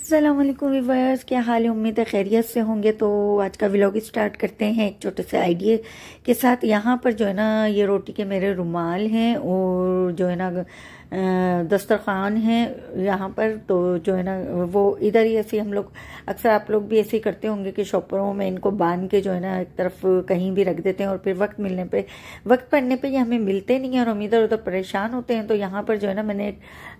Aslam viewers क्या हाल है उम्मीद है खैरियत से होंगे तो आज का व्लॉग स्टार्ट करते हैं एक छोटे से आइडिया के साथ यहाँ पर जो है ना ये रोटी के मेरे रुमाल हैं और जो है ना दस्तरखान है यहाँ पर तो जो है ना वो इधर ही ऐसे हम लोग अक्सर आप लोग भी ऐसे ही करते होंगे कि शॉपरों में इनको बांध के जो है ना एक तरफ कहीं भी रख देते हैं और फिर वक्त मिलने पे वक्त पड़ने पे ये हमें मिलते नहीं हैं और हम इधर उधर परेशान होते हैं तो यहाँ पर जो है ना मैंने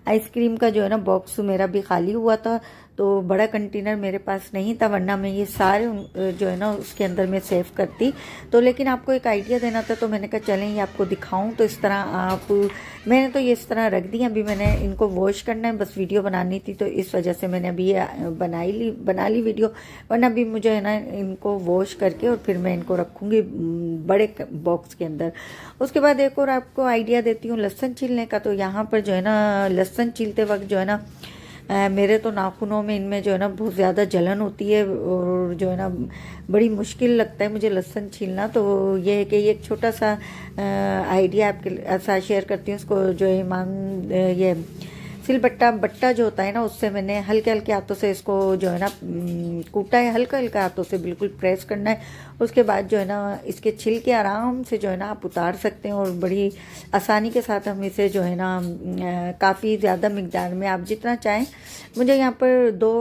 आइसक्रीम का जो है ना बॉक्स मेरा भी खाली हुआ था तो बड़ा कंटेनर मेरे पास नहीं था वरना मैं ये सारे जो है ना उसके अंदर मैं सेव करती तो लेकिन आपको एक आइडिया देना था तो मैंने कहा चलें ये आपको दिखाऊं तो इस तरह आप मैंने तो ये इस तरह रख दी अभी मैंने इनको वॉश करना है बस वीडियो बनानी थी तो इस वजह से मैंने अभी ये बनाई ली बना ली वीडियो वरना अभी मुझे है ना इनको वॉश करके और फिर मैं इनको रखूँगी बड़े बॉक्स के अंदर उसके बाद एक और आपको आइडिया देती हूँ लहसन छीलने का तो यहाँ पर जो है ना लहसन छीलते वक्त जो है ना मेरे तो नाखूनों में इनमें जो है ना बहुत ज़्यादा जलन होती है और जो है ना बड़ी मुश्किल लगता है मुझे लहसन छीलना तो ये है कि ये एक छोटा सा आइडिया आपके साथ शेयर करती हूँ उसको जो है मांग ये सिलबट्टा बट्टा जो होता है ना उससे मैंने हल्के हल्के हाथों से इसको जो है ना कूटा है हल्का हल्का हाथों से बिल्कुल प्रेस करना है उसके बाद जो है ना इसके छिलके आराम से जो है ना आप उतार सकते हैं और बड़ी आसानी के साथ हम इसे जो है ना काफ़ी ज़्यादा मकदार में आप जितना चाहें मुझे यहाँ पर दो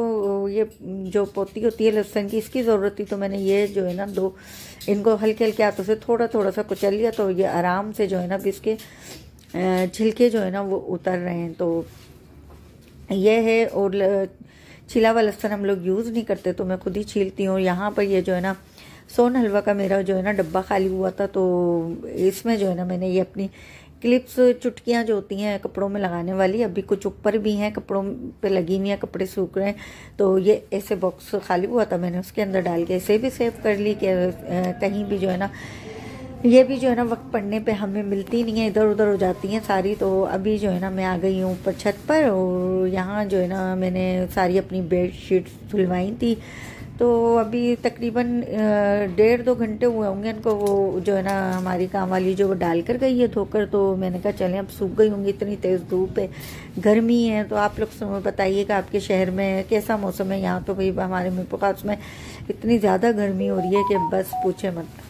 ये जो पोती होती है लहसुन की इसकी ज़रूरत थी तो मैंने ये जो है ना दो इनको हल्के हल्के हाथों से थोड़ा थोड़ा सा कुचल लिया तो ये आराम से जो है ना इसके छिलके जो है ना वो उतर रहे हैं तो यह है और छिला हुआ लहसन हम लोग यूज़ नहीं करते तो मैं खुद ही छीलती हूँ यहाँ पर ये जो है ना सोन हलवा का मेरा जो है ना डब्बा खाली हुआ था तो इसमें जो है ना मैंने ये अपनी क्लिप्स चुटकियाँ जो होती हैं कपड़ों में लगाने वाली अभी कुछ ऊपर भी हैं कपड़ों पे लगी हुई हैं कपड़े सूख रहे हैं तो ये ऐसे बॉक्स खाली हुआ था मैंने उसके अंदर डाल के ऐसे भी सेव कर ली कि कहीं भी जो है ना ये भी जो है ना वक्त पड़ने पे हमें मिलती नहीं है इधर उधर हो जाती हैं सारी तो अभी जो है ना मैं आ गई हूँ ऊपर छत पर और यहाँ जो है ना मैंने सारी अपनी बेड शीट धुलवाई थी तो अभी तकरीबन डेढ़ दो घंटे हुए होंगे इनको वो जो है ना हमारी काम वाली जो वो डाल कर गई है धोकर तो मैंने कहा चलें अब सूख गई होंगी इतनी तेज़ धूप है गर्मी है तो आप लोग बताइए कि आपके शहर में कैसा मौसम है यहाँ तो भाई हमारे मुल्क में इतनी ज़्यादा गर्मी हो रही है कि बस पूछे मत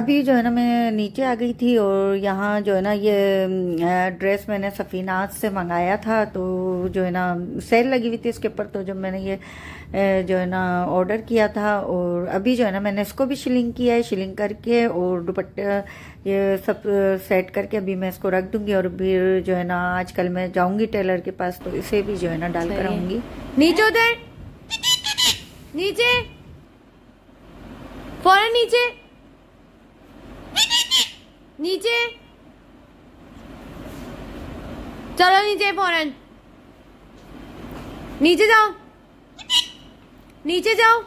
अभी जो है ना मैं नीचे आ गई थी और यहाँ जो है ना ये ड्रेस मैंने सफ़ीनाज से मंगाया था तो जो है ना सेल लगी हुई थी इसके ऊपर तो जब मैंने ये जो है ना ऑर्डर किया था और अभी जो है ना मैंने इसको भी शिलिंग किया है शिलिंग करके और दुपट्टे ये सब सेट करके अभी मैं इसको रख दूंगी और फिर जो है ना आजकल मैं जाऊंगी टेलर के पास तो इसे भी जो है ना डाल कर आऊंगी नीचे उधर नीचे फौरन नीचे नीचे चलो नीचे फौरन नीचे जाओ नीचे जाओ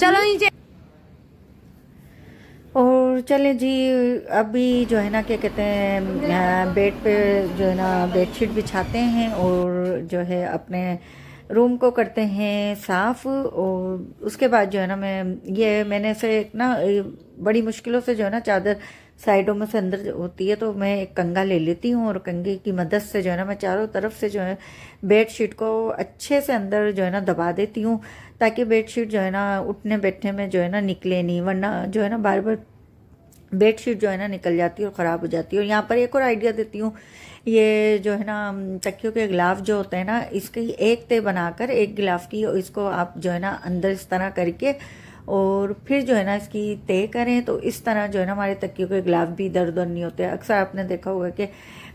चलो हम्म। नीचे और चले जी अभी जो है ना क्या कहते हैं बेड पे जो है ना बेडशीट बिछाते हैं और जो है अपने रूम को करते हैं साफ और उसके बाद जो है ना मैं ये मैंने ऐसे ना बड़ी मुश्किलों से जो है ना चादर साइडों में से अंदर होती है तो मैं एक कंगा ले लेती हूँ और कंगे की मदद से जो है ना मैं चारों तरफ से जो है बेड शीट को अच्छे से अंदर जो है ना दबा देती हूँ ताकि बेड शीट जो है ना उठने बैठने में जो है ना निकले नहीं वरना जो है ना बार बार बेड शीट जो है ना निकल जाती है और ख़राब हो जाती है और यहाँ पर एक और आइडिया देती हूँ ये जो है ना तकियों के गिलाफ जो होते हैं ना इसकी एक ते बनाकर एक गिलाफ की इसको आप जो है ना अंदर इस तरह करके और फिर जो है ना इसकी तय करें तो इस तरह जो है ना हमारे तकियों के गिलाफ भी इधर उधर नहीं होते अक्सर आपने देखा होगा कि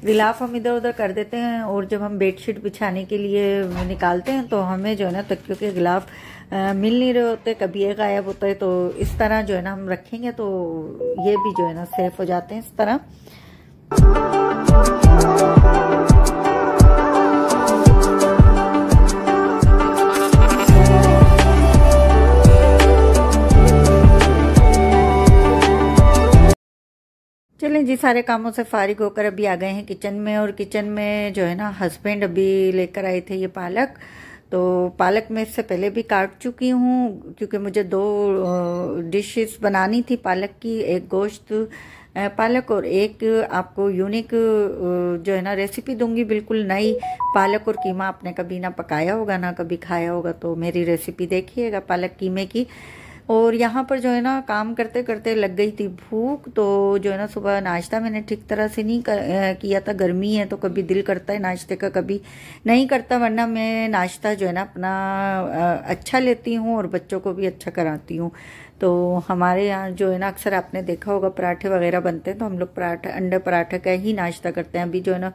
गिलाफ हम इधर उधर कर देते हैं और जब हम बेडशीट बिछाने के लिए निकालते हैं तो हमें जो है ना तकियों के गिलाफ मिल नहीं रहे होते कभी एक गायब होता है तो इस तरह जो है ना हम रखेंगे तो ये भी जो है ना सेफ हो जाते हैं इस तरह चलें जी सारे कामों से फारिग होकर अभी आ गए हैं किचन में और किचन में जो है ना हस्बैंड अभी लेकर आए थे ये पालक तो पालक मैं इससे पहले भी काट चुकी हूँ क्योंकि मुझे दो डिशेस बनानी थी पालक की एक गोश्त पालक और एक आपको यूनिक जो है ना रेसिपी दूंगी बिल्कुल नई पालक और कीमा आपने कभी ना पकाया होगा ना कभी खाया होगा तो मेरी रेसिपी देखिएगा पालक कीमे की और यहाँ पर जो है ना काम करते करते लग गई थी भूख तो जो है ना सुबह नाश्ता मैंने ठीक तरह से नहीं कर, किया था गर्मी है तो कभी दिल करता है नाश्ते का कभी नहीं करता वरना मैं नाश्ता जो है ना अपना अच्छा लेती हूँ और बच्चों को भी अच्छा कराती हूँ तो हमारे यहाँ जो है ना अक्सर आपने देखा होगा पराठे वगैरह बनते हैं तो हम लोग पराठा अंडे पराठे का ही नाश्ता करते हैं अभी जो है ना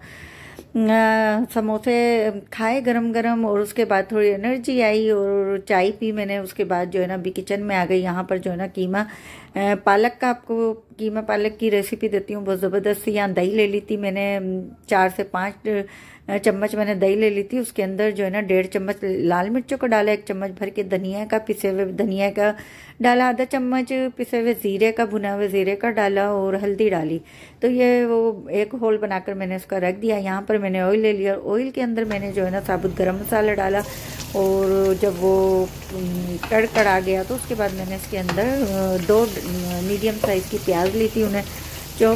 समोसे खाए गरम गरम और उसके बाद थोड़ी एनर्जी आई और चाय पी मैंने उसके बाद जो है ना अभी किचन में आ गई यहाँ पर जो है ना कीमा पालक का आपको मैं पालक की रेसिपी देती हूँ बहुत ज़बरदस्त यहाँ दही ले ली थी मैंने चार से पाँच चम्मच मैंने दही ले ली थी उसके अंदर जो है ना डेढ़ चम्मच लाल मिर्चों का डाला एक चम्मच भर के धनिया का पिसे हुए धनिया का डाला आधा चम्मच पिसे हुए ज़ीरे का भुना हुए ज़ीरे का डाला और हल्दी डाली तो ये वो एक होल बनाकर मैंने उसका रख दिया यहाँ पर मैंने ऑयल ले लिया ऑयल के अंदर मैंने जो है ना साबुत गर्म मसाला डाला और जब वो कड़कड़ आ गया तो उसके बाद मैंने इसके अंदर दो मीडियम साइज़ की प्याज कर ली थी उन्हें जो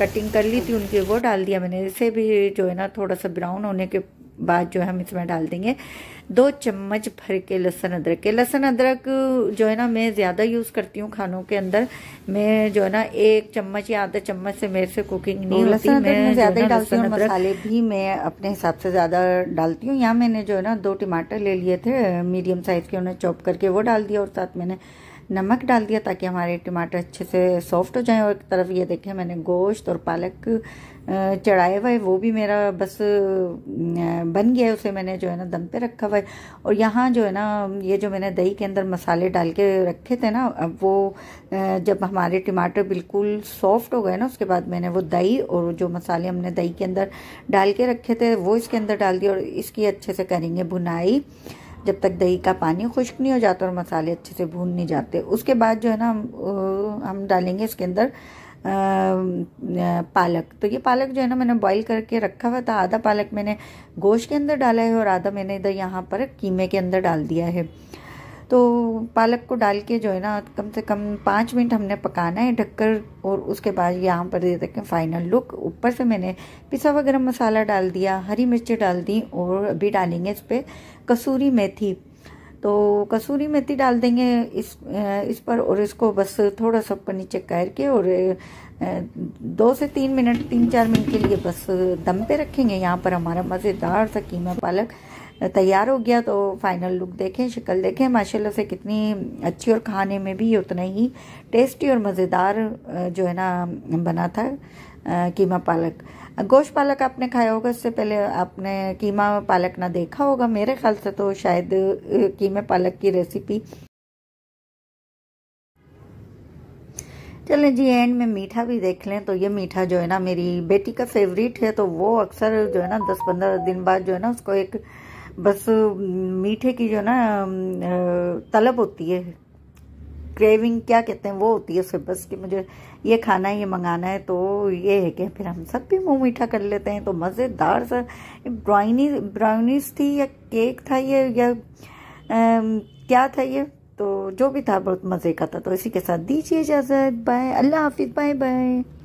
कटिंग कर ली थी उनकी वो डाल दिया मैंने इसे भी जो है ना थोड़ा सा ब्राउन होने के बाद जो है हम इसमें डाल देंगे दो चम्मच भर के लहसुन अदरक के लहसुन अदरक जो है ना मैं ज़्यादा यूज़ करती हूँ खानों के अंदर मैं जो है ना एक चम्मच या आधा चम्मच से मेरे से कुकिंग नहीं तो होती मैं ज़्यादा ही डालती हूँ मसाले भी मैं अपने हिसाब से ज़्यादा डालती हूँ यहाँ मैंने जो है ना दो टमाटर ले लिए थे मीडियम साइज़ के उन्हें चॉप करके वो डाल दिया और साथ मैंने नमक डाल दिया ताकि हमारे टमाटर अच्छे से सॉफ्ट हो जाएं और एक तरफ ये देखें मैंने गोश्त और पालक चढ़ाए हुआ है वो भी मेरा बस बन गया है उसे मैंने जो है ना दम पे रखा हुआ है और यहाँ जो है ना ये जो मैंने दही के अंदर मसाले डाल के रखे थे ना अब वो जब हमारे टमाटर बिल्कुल सॉफ्ट हो गए ना उसके बाद मैंने वो दही और जो मसाले हमने दही के अंदर डाल के रखे थे वो इसके अंदर डाल दिए और इसकी अच्छे से करेंगे भुनाई जब तक दही का पानी खुश्क नहीं हो जाता और मसाले अच्छे से भून नहीं जाते उसके बाद जो है ना हम हम डालेंगे इसके अंदर पालक तो ये पालक जो है ना मैंने बॉईल करके रखा हुआ था आधा पालक मैंने गोश्त के अंदर डाला है और आधा मैंने इधर यहाँ पर कीमे के अंदर डाल दिया है तो पालक को डाल के जो है ना कम से कम पाँच मिनट हमने पकाना है ढककर और उसके बाद यहाँ पर दे देखें फाइनल लुक ऊपर से मैंने पिसा हुआ गर्म मसाला डाल दिया हरी मिर्ची डाल दी और अभी डालेंगे इस पर कसूरी मेथी तो कसूरी मेथी डाल देंगे इस इस पर और इसको बस थोड़ा सा ऊपर नीचे करके और दो से तीन मिनट तीन चार मिनट के लिए बस दम पे रखेंगे यहाँ पर हमारा मज़ेदार सा कीमा पालक तैयार हो गया तो फाइनल लुक देखें शक्ल देखें माशाल्लाह से कितनी अच्छी और खाने में भी उतना ही टेस्टी और मज़ेदार जो है ना बना था कीमा पालक गोश पालक आपने खाया होगा इससे पहले आपने कीमा पालक ना देखा होगा मेरे ख्याल से तो शायद कीमे पालक की रेसिपी चलें जी एंड में मीठा भी देख लें तो ये मीठा जो है ना मेरी बेटी का फेवरेट है तो वो अक्सर जो है ना दस पंद्रह दिन बाद जो है ना उसको एक बस मीठे की जो ना तलब होती है क्रेविंग क्या कहते हैं वो होती है उसे बस कि मुझे ये खाना है ये मंगाना है तो ये है कि फिर हम सब भी मुंह मीठा कर लेते हैं तो मज़ेदार सा ब्राउनी ब्राउनीस थी या केक था ये या आ, क्या था ये तो जो भी था बहुत मज़े का था तो इसी के साथ दीजिए इजाज़त बाय अल्लाह हाफिज़ बाय बाय